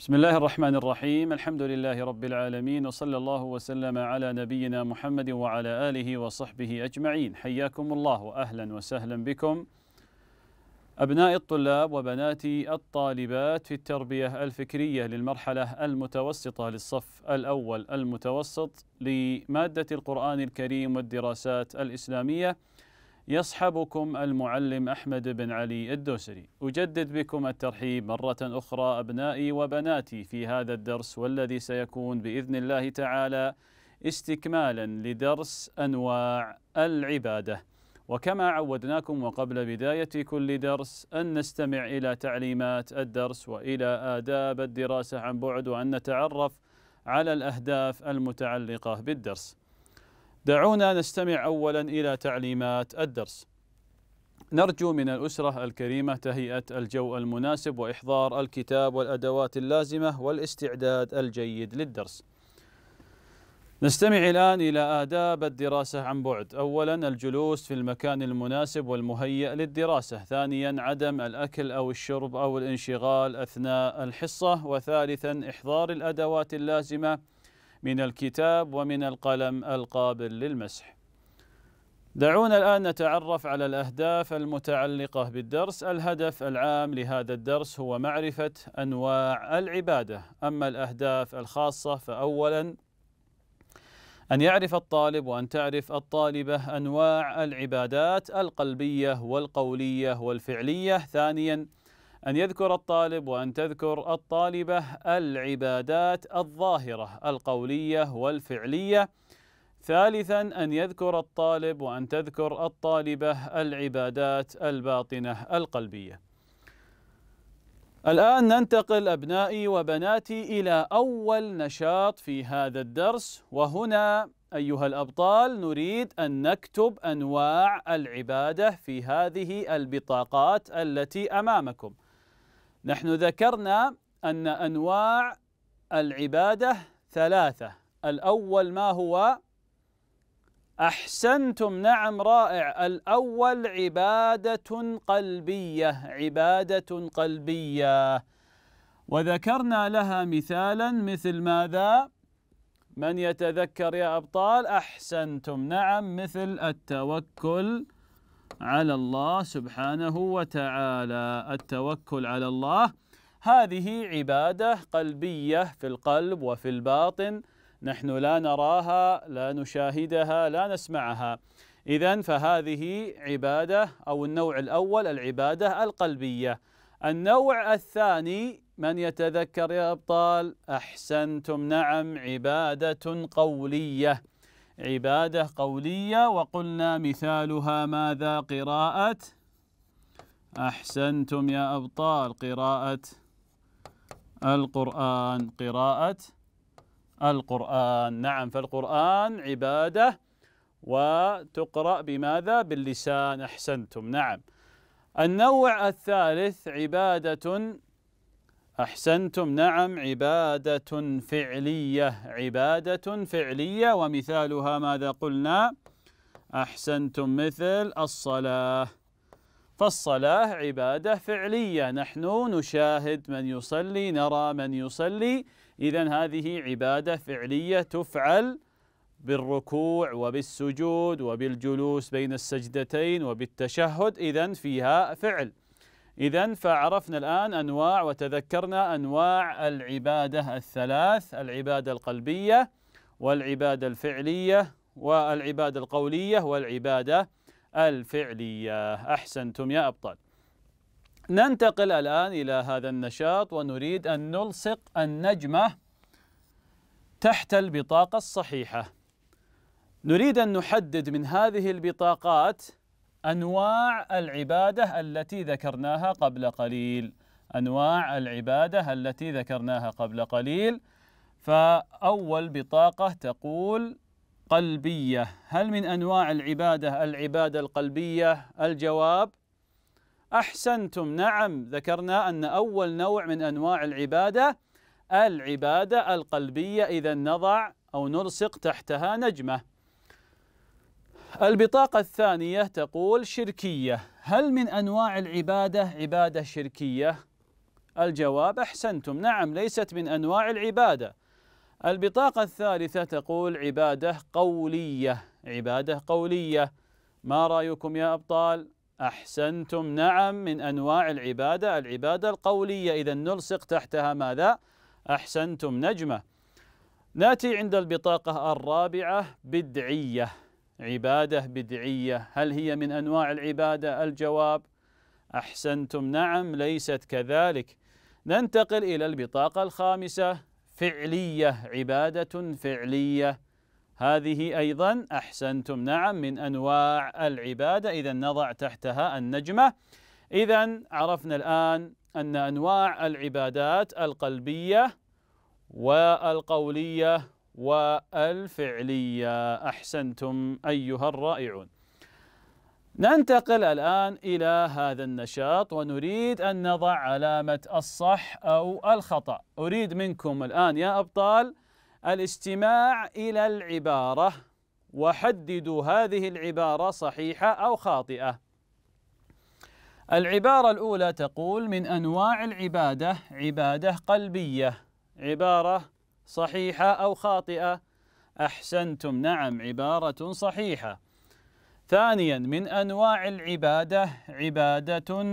بسم الله الرحمن الرحيم الحمد لله رب العالمين وصلى الله وسلم على نبينا محمد وعلى آله وصحبه أجمعين حياكم الله وأهلا وسهلا بكم أبناء الطلاب وبنات الطالبات في التربية الفكرية للمرحلة المتوسطة للصف الأول المتوسط لمادة القرآن الكريم والدراسات الإسلامية يصحبكم المعلم أحمد بن علي الدوسري أجدد بكم الترحيب مرة أخرى أبنائي وبناتي في هذا الدرس والذي سيكون بإذن الله تعالى استكمالا لدرس أنواع العبادة وكما عودناكم وقبل بداية كل درس أن نستمع إلى تعليمات الدرس وإلى آداب الدراسة عن بعد وأن نتعرف على الأهداف المتعلقة بالدرس دعونا نستمع اولا الى تعليمات الدرس. نرجو من الاسره الكريمه تهيئه الجو المناسب واحضار الكتاب والادوات اللازمه والاستعداد الجيد للدرس. نستمع الان الى اداب الدراسه عن بعد، اولا الجلوس في المكان المناسب والمهيأ للدراسه، ثانيا عدم الاكل او الشرب او الانشغال اثناء الحصه، وثالثا احضار الادوات اللازمه من الكتاب ومن القلم القابل للمسح دعونا الآن نتعرف على الأهداف المتعلقة بالدرس الهدف العام لهذا الدرس هو معرفة أنواع العبادة أما الأهداف الخاصة فأولا أن يعرف الطالب وأن تعرف الطالبة أنواع العبادات القلبية والقولية والفعلية ثانيا أن يذكر الطالب وأن تذكر الطالبة العبادات الظاهرة القولية والفعلية ثالثا أن يذكر الطالب وأن تذكر الطالبة العبادات الباطنة القلبية الآن ننتقل أبنائي وبناتي إلى أول نشاط في هذا الدرس وهنا أيها الأبطال نريد أن نكتب أنواع العبادة في هذه البطاقات التي أمامكم نحن ذكرنا أن أنواع العبادة ثلاثة الأول ما هو أحسنتم نعم رائع الأول عبادة قلبية عبادة قلبية وذكرنا لها مثالا مثل ماذا؟ من يتذكر يا أبطال أحسنتم نعم مثل التوكل على الله سبحانه وتعالى التوكل على الله هذه عبادة قلبية في القلب وفي الباطن نحن لا نراها لا نشاهدها لا نسمعها إذا فهذه عبادة أو النوع الأول العبادة القلبية النوع الثاني من يتذكر يا أبطال أحسنتم نعم عبادة قولية عبادة قولية وقلنا مثالها ماذا قراءة أحسنتم يا أبطال قراءة القرآن قراءة القرآن نعم فالقرآن عبادة وتقرأ بماذا باللسان أحسنتم نعم النوع الثالث عبادة أحسنتم نعم عبادة فعلية عبادة فعلية ومثالها ماذا قلنا أحسنتم مثل الصلاة فالصلاة عبادة فعلية نحن نشاهد من يصلي نرى من يصلي إذا هذه عبادة فعلية تفعل بالركوع وبالسجود وبالجلوس بين السجدتين وبالتشهد إذا فيها فعل إذا فعرفنا الآن أنواع وتذكرنا أنواع العبادة الثلاث العبادة القلبية والعبادة الفعلية والعبادة القولية والعبادة الفعلية أحسنتم يا أبطال ننتقل الآن إلى هذا النشاط ونريد أن نلصق النجمة تحت البطاقة الصحيحة نريد أن نحدد من هذه البطاقات انواع العباده التي ذكرناها قبل قليل انواع العباده التي ذكرناها قبل قليل فاول بطاقه تقول قلبيه هل من انواع العباده العباده القلبيه الجواب احسنتم نعم ذكرنا ان اول نوع من انواع العباده العباده القلبيه اذا نضع او نلصق تحتها نجمه البطاقة الثانية تقول شركية هل من أنواع العبادة عبادة شركية؟ الجواب أحسنتم نعم ليست من أنواع العبادة البطاقة الثالثة تقول عبادة قولية عبادة قولية ما رأيكم يا أبطال؟ أحسنتم نعم من أنواع العبادة العبادة القولية إذا نلصق تحتها ماذا؟ أحسنتم نجمة ناتي عند البطاقة الرابعة بدعية عبادة بدعية هل هي من أنواع العبادة الجواب أحسنتم نعم ليست كذلك ننتقل إلى البطاقة الخامسة فعلية عبادة فعلية هذه أيضا أحسنتم نعم من أنواع العبادة إذا نضع تحتها النجمة إذا عرفنا الآن أن أنواع العبادات القلبية والقولية والفعلية أحسنتم أيها الرائعون ننتقل الآن إلى هذا النشاط ونريد أن نضع علامة الصح أو الخطأ أريد منكم الآن يا أبطال الاستماع إلى العبارة وحددوا هذه العبارة صحيحة أو خاطئة العبارة الأولى تقول من أنواع العبادة عبادة قلبية عبارة صحيحة أو خاطئة أحسنتم نعم عبارة صحيحة ثانيا من أنواع العبادة عبادة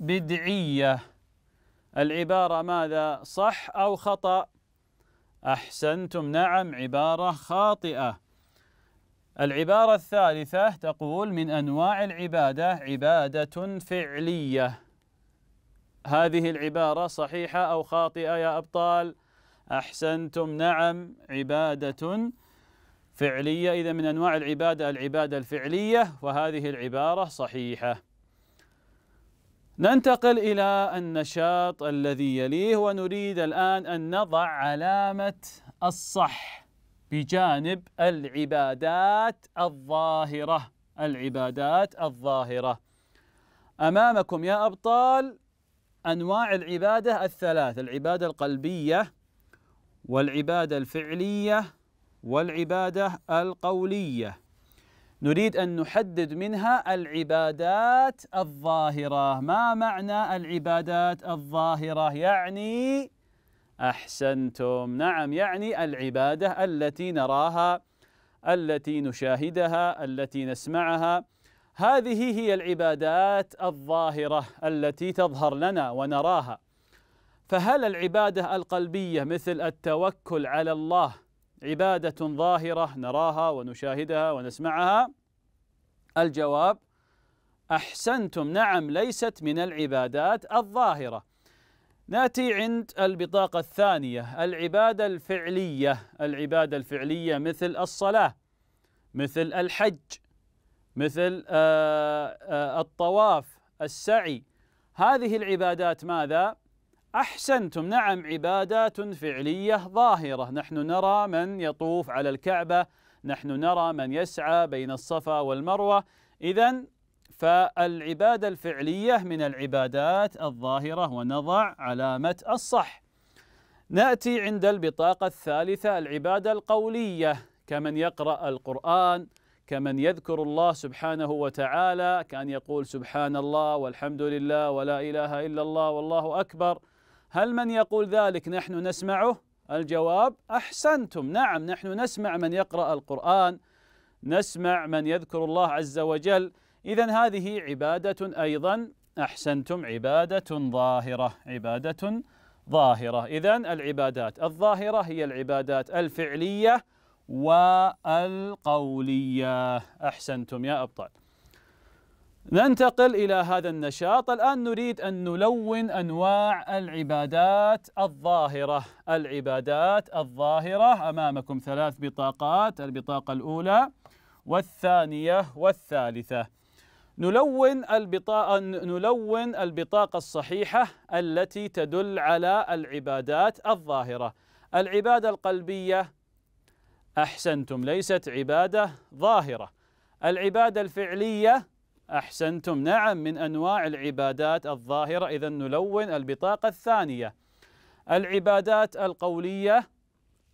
بدعية العبارة ماذا صح أو خطأ أحسنتم نعم عبارة خاطئة العبارة الثالثة تقول من أنواع العبادة عبادة فعلية هذه العبارة صحيحة أو خاطئة يا أبطال؟ أحسنتم نعم عبادة فعلية إذا من أنواع العبادة العبادة الفعلية وهذه العبارة صحيحة ننتقل إلى النشاط الذي يليه ونريد الآن أن نضع علامة الصح بجانب العبادات الظاهرة العبادات الظاهرة أمامكم يا أبطال أنواع العبادة الثلاث العبادة القلبية والعبادة الفعلية والعبادة القولية نريد أن نحدد منها العبادات الظاهرة ما معنى العبادات الظاهرة يعني أحسنتم نعم يعني العبادة التي نراها التي نشاهدها التي نسمعها هذه هي العبادات الظاهرة التي تظهر لنا ونراها فهل العباده القلبيه مثل التوكل على الله عباده ظاهره نراها ونشاهدها ونسمعها الجواب احسنتم نعم ليست من العبادات الظاهره ناتي عند البطاقه الثانيه العباده الفعليه العباده الفعليه مثل الصلاه مثل الحج مثل آه، آه، الطواف السعي هذه العبادات ماذا أحسنتم نعم عبادات فعلية ظاهرة نحن نرى من يطوف على الكعبة نحن نرى من يسعى بين الصفا والمروة إذا فالعبادة الفعلية من العبادات الظاهرة ونضع علامة الصح نأتي عند البطاقة الثالثة العبادة القولية كمن يقرأ القرآن كمن يذكر الله سبحانه وتعالى كان يقول سبحان الله والحمد لله ولا إله إلا الله والله أكبر هل من يقول ذلك نحن نسمعه الجواب احسنتم نعم نحن نسمع من يقرا القران نسمع من يذكر الله عز وجل اذا هذه عباده ايضا احسنتم عباده ظاهره عباده ظاهره اذا العبادات الظاهره هي العبادات الفعليه والقوليه احسنتم يا ابطال ننتقل إلى هذا النشاط الآن نريد أن نلون أنواع العبادات الظاهرة العبادات الظاهرة أمامكم ثلاث بطاقات البطاقة الأولى والثانية والثالثة نلون البطاقة نلون البطاقة الصحيحة التي تدل على العبادات الظاهرة العبادة القلبية أحسنتم ليست عبادة ظاهرة العبادة الفعلية أحسنتم نعم من أنواع العبادات الظاهرة إذا نلون البطاقة الثانية العبادات القولية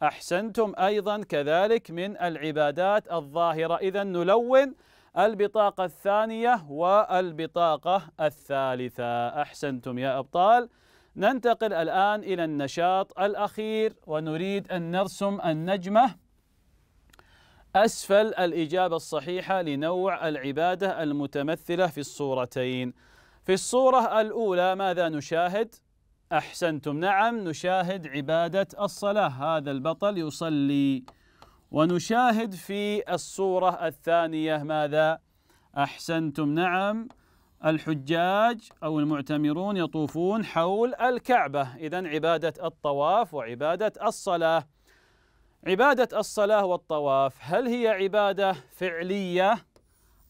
أحسنتم أيضا كذلك من العبادات الظاهرة إذا نلون البطاقة الثانية والبطاقة الثالثة أحسنتم يا أبطال ننتقل الآن إلى النشاط الأخير ونريد أن نرسم النجمة أسفل الإجابة الصحيحة لنوع العبادة المتمثلة في الصورتين في الصورة الأولى ماذا نشاهد؟ أحسنتم نعم نشاهد عبادة الصلاة هذا البطل يصلي ونشاهد في الصورة الثانية ماذا؟ أحسنتم نعم الحجاج أو المعتمرون يطوفون حول الكعبة إذا عبادة الطواف وعبادة الصلاة عبادة الصلاة والطواف هل هي عبادة فعلية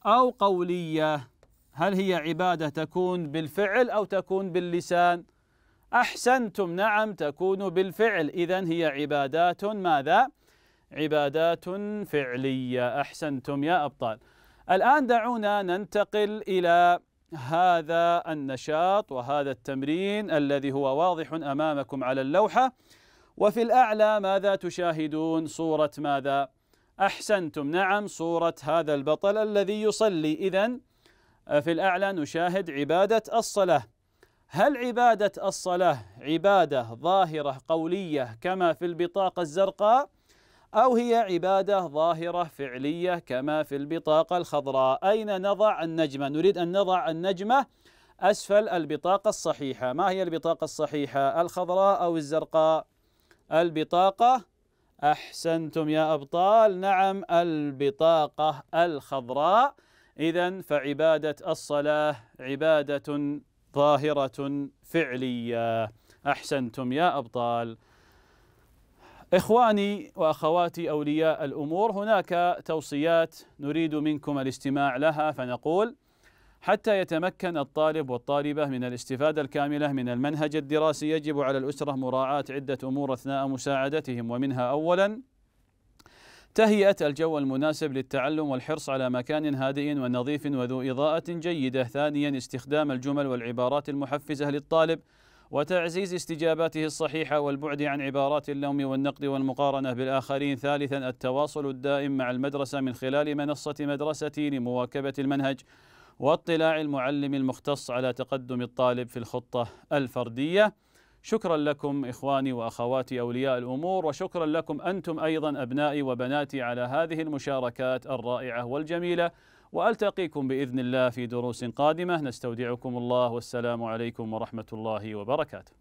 أو قولية؟ هل هي عبادة تكون بالفعل أو تكون باللسان؟ أحسنتم نعم تكون بالفعل إذا هي عبادات ماذا؟ عبادات فعلية أحسنتم يا أبطال الآن دعونا ننتقل إلى هذا النشاط وهذا التمرين الذي هو واضح أمامكم على اللوحة وفي الأعلى ماذا تشاهدون صورة ماذا أحسنتم نعم صورة هذا البطل الذي يصلي إذا آه، في الأعلى نشاهد عبادة الصلاة هل عبادة الصلاة عبادة ظاهرة قولية كما في البطاقة الزرقاء أو هي عبادة ظاهرة فعلية كما في البطاقة الخضراء أين نضع النجمة؟ نريد أن نضع النجمة أسفل البطاقة الصحيحة ما هي البطاقة الصحيحة؟ الخضراء أو الزرقاء؟ البطاقة أحسنتم يا أبطال نعم البطاقة الخضراء إذا فعبادة الصلاة عبادة ظاهرة فعلية أحسنتم يا أبطال إخواني وأخواتي أولياء الأمور هناك توصيات نريد منكم الاستماع لها فنقول حتى يتمكن الطالب والطالبة من الاستفادة الكاملة من المنهج الدراسي يجب على الأسرة مراعاة عدة أمور أثناء مساعدتهم ومنها أولاً تهيئة الجو المناسب للتعلم والحرص على مكان هادئ ونظيف وذو إضاءة جيدة ثانيا استخدام الجمل والعبارات المحفزة للطالب وتعزيز استجاباته الصحيحة والبعد عن عبارات اللوم والنقد والمقارنة بالآخرين ثالثا التواصل الدائم مع المدرسة من خلال منصة مدرستي لمواكبة المنهج واطلاع المعلم المختص على تقدم الطالب في الخطة الفردية شكرا لكم إخواني وأخواتي أولياء الأمور وشكرا لكم أنتم أيضا أبنائي وبناتي على هذه المشاركات الرائعة والجميلة وألتقيكم بإذن الله في دروس قادمة نستودعكم الله والسلام عليكم ورحمة الله وبركاته